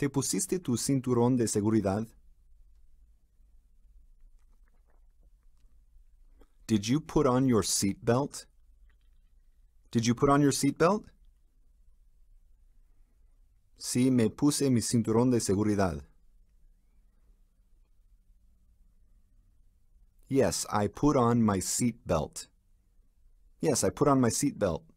¿Te pusiste tu cinturón de seguridad? Did you put on your seatbelt? Did you put on your seatbelt? Sí, me puse mi cinturón de seguridad. Yes, I put on my seatbelt. Yes, I put on my seatbelt.